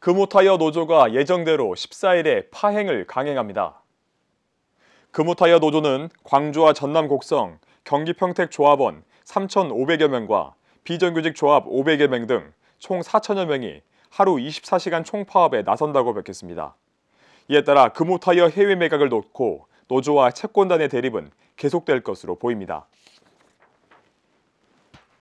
금호타이어 노조가 예정대로 14일에 파행을 강행합니다. 금호타이어 노조는 광주와 전남 곡성, 경기 평택 조합원 3,500여 명과 비정규직 조합 500여 명 등 총 4천여 명이 하루 24시간 총파업에 나선다고 밝혔습니다. 이에 따라 금호타이어 해외 매각을 놓고 노조와 채권단의 대립은 계속될 것으로 보입니다.